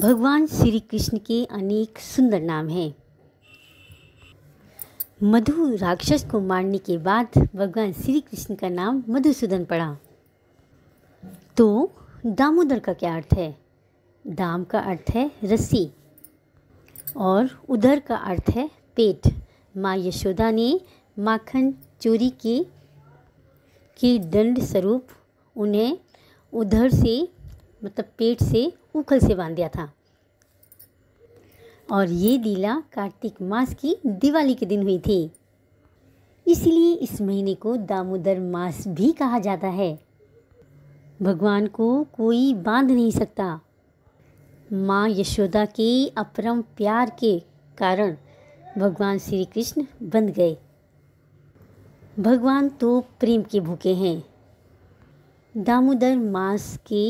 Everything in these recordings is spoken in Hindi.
भगवान श्री कृष्ण के अनेक सुंदर नाम हैं मधु राक्षस को मारने के बाद भगवान श्री कृष्ण का नाम मधुसूदन पड़ा तो दामोदर का क्या अर्थ है दाम का अर्थ है रस्सी और उधर का अर्थ है पेट माँ यशोदा ने माखन चोरी के के दंड स्वरूप उन्हें उधर से मतलब पेट से उखल से बांध दिया था और ये लीला कार्तिक मास की दिवाली के दिन हुई थी इसलिए इस महीने को दामोदर मास भी कहा जाता है भगवान को कोई बांध नहीं सकता माँ यशोदा के अपरम प्यार के कारण भगवान श्री कृष्ण बंध गए भगवान तो प्रेम के भूखे हैं दामोदर मास के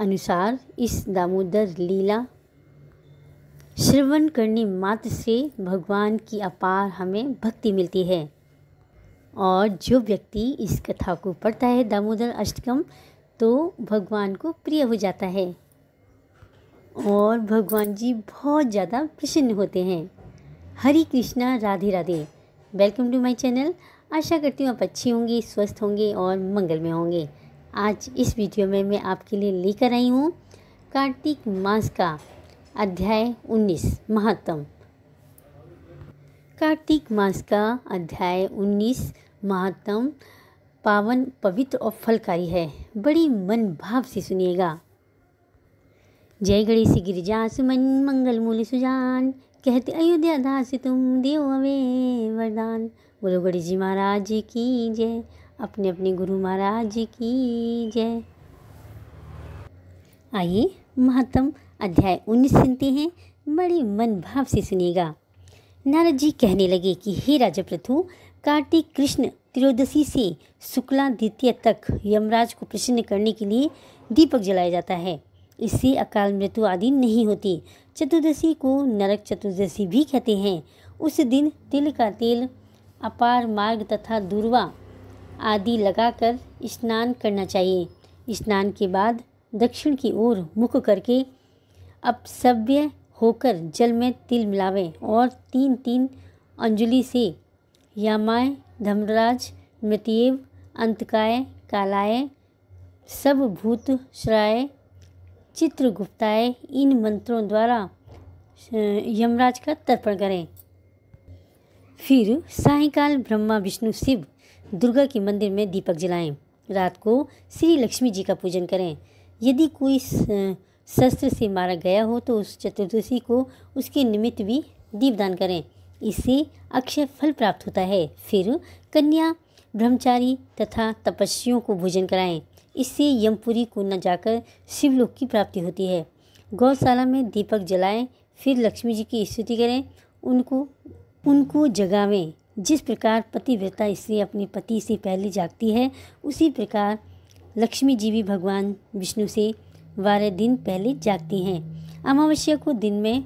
अनुसार इस दामोदर लीला श्रवण करने मात्र से भगवान की अपार हमें भक्ति मिलती है और जो व्यक्ति इस कथा को पढ़ता है दामोदर अष्टकम तो भगवान को प्रिय हो जाता है और भगवान जी बहुत ज़्यादा प्रसन्न होते हैं Hare Krishna Radhe Radhe welcome to my channel आशा करती हूँ आप अच्छे होंगे स्वस्थ होंगे और मंगल में होंगे आज इस वीडियो में मैं आपके लिए लेकर आई हूँ कार्तिक मास का अध्याय 19 महात्म कार्तिक मास का अध्याय 19 महात्म पावन पवित्र और फलकारी है बड़ी मन भाव से सुनिएगा जय गणेश गिरिजा सुमन मंगल मूल सुजान कहते अयोध्या दास तुम देव अवे वरदान बोलो गणेश जी महाराज की जय अपने अपने गुरु महाराज की जय आइए महात्म अध्याय उन्नीस सुनते हैं बड़े मन भाव से सुनेगा नारद जी कहने लगे कि हे राजा प्रथु कार्तिक कृष्ण त्रयोदशी से शुक्ला द्वितीय तक यमराज को प्रसन्न करने के लिए दीपक जलाया जाता है इससे अकाल मृत्यु आदि नहीं होती चतुर्दशी को नरक चतुर्दशी भी कहते हैं उस दिन तिल का तेल अपार मार्ग तथा दूरवा आदि लगाकर स्नान करना चाहिए स्नान के बाद दक्षिण की ओर मुख करके अपसव्य होकर जल में तिल मिलावें और तीन तीन अंजलि से यामाय धमराज मृत्येव अंतकाय कालाय सब भूत श्राय चित्रगुप्ताय इन मंत्रों द्वारा यमराज का तर्पण करें फिर सायकाल ब्रह्मा विष्णु शिव दुर्गा के मंदिर में दीपक जलाएं रात को श्री लक्ष्मी जी का पूजन करें यदि कोई शस्त्र से मारा गया हो तो उस चतुर्दशी को उसके निमित्त भी दीपदान करें इससे अक्षय फल प्राप्त होता है फिर कन्या ब्रह्मचारी तथा तपस्वियों को भोजन कराएं इससे यमपुरी को न जाकर शिवलोक की प्राप्ति होती है गौशाला में दीपक जलाएं फिर लक्ष्मी जी की स्तुति करें उनको उनको जगावें जिस प्रकार पतिव्रता स्त्री अपने पति से पहले जागती है उसी प्रकार लक्ष्मी जी भी भगवान विष्णु से बारह दिन पहले जागती हैं अमावस्या को दिन में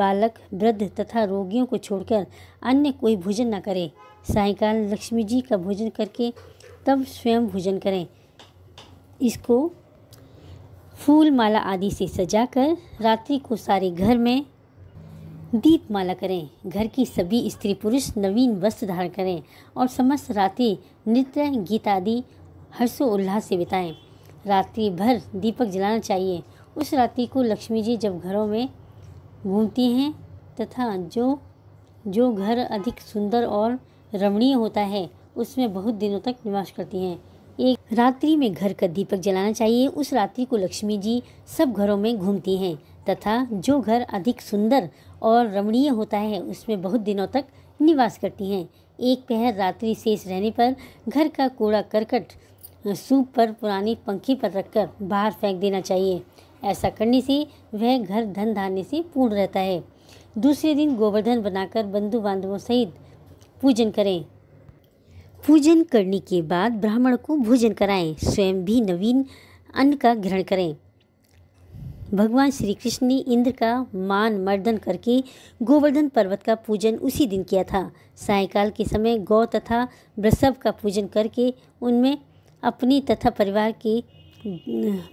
बालक वृद्ध तथा रोगियों को छोड़कर अन्य कोई भोजन न करें सायकाल लक्ष्मी जी का भोजन करके तब स्वयं भोजन करें इसको फूल माला आदि से सजाकर रात्रि को सारे घर में दीपमाला करें घर की सभी स्त्री पुरुष नवीन वस्त्र धारण करें और समस्त रात्रि नृत्य गीतादि हर्षोल्लास से बिताएं रात्रि भर दीपक जलाना चाहिए उस रात्रि को लक्ष्मी जी जब घरों में घूमती हैं तथा जो जो घर अधिक सुंदर और रमणीय होता है उसमें बहुत दिनों तक निवास करती हैं एक रात्रि में घर का दीपक जलाना चाहिए उस रात्रि को लक्ष्मी जी सब घरों में घूमती हैं तथा जो घर अधिक सुंदर और रमणीय होता है उसमें बहुत दिनों तक निवास करती हैं एक पहर रात्रि शेष रहने पर घर का कूड़ा करकट सूप पर पुरानी पंखी पर रखकर बाहर फेंक देना चाहिए ऐसा करने से वह घर धन धान्य से पूर्ण रहता है दूसरे दिन गोवर्धन बनाकर बंधु बांधवों सहित पूजन करें पूजन करने के बाद ब्राह्मण को भोजन कराएं स्वयं भी नवीन अन्न का ग्रहण करें भगवान श्री कृष्ण ने इंद्र का मान मर्दन करके गोवर्धन पर्वत का पूजन उसी दिन किया था सायकाल के समय गौ तथा वृषभ का पूजन करके उनमें अपनी तथा परिवार के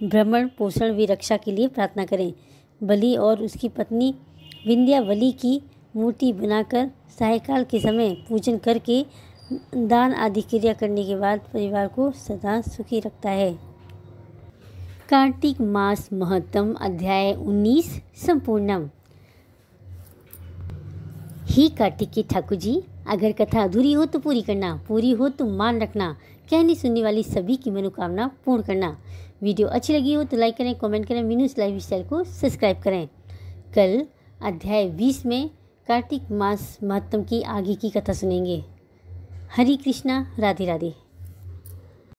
भ्रमण पोषण व रक्षा के लिए प्रार्थना करें बलि और उसकी पत्नी विंध्यावली की मूर्ति बनाकर सायकाल के समय पूजन करके दान आदि क्रिया करने के बाद परिवार को सदा सुखी रखता है कार्तिक मास महत्तम अध्याय उन्नीस संपूर्णम ही कार्तिक के ठाकुर जी अगर कथा अधूरी हो तो पूरी करना पूरी हो तो मान रखना कहने सुनने वाली सभी की मनोकामना पूर्ण करना वीडियो अच्छी लगी हो तो लाइक करें कमेंट करें मीनूस लाइव स्टाइल को सब्सक्राइब करें कल अध्याय बीस में कार्तिक मास महत्तम की आगे की कथा सुनेंगे हरी कृष्णा राधे राधे